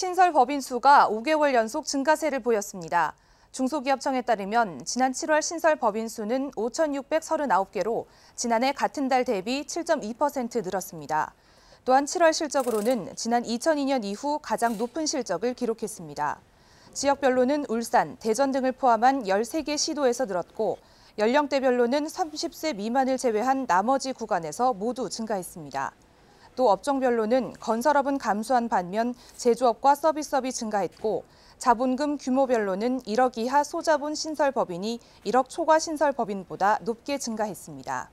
신설 법인 수가 5개월 연속 증가세를 보였습니다. 중소기업청에 따르면 지난 7월 신설 법인 수는 5,639개로 지난해 같은 달 대비 7.2% 늘었습니다. 또한 7월 실적으로는 지난 2002년 이후 가장 높은 실적을 기록했습니다. 지역별로는 울산, 대전 등을 포함한 13개 시도에서 늘었고 연령대별로는 30세 미만을 제외한 나머지 구간에서 모두 증가했습니다. 또 업종별로는 건설업은 감소한 반면 제조업과 서비스업이 증가했고 자본금 규모별로는 1억 이하 소자본 신설 법인이 1억 초과 신설 법인보다 높게 증가했습니다.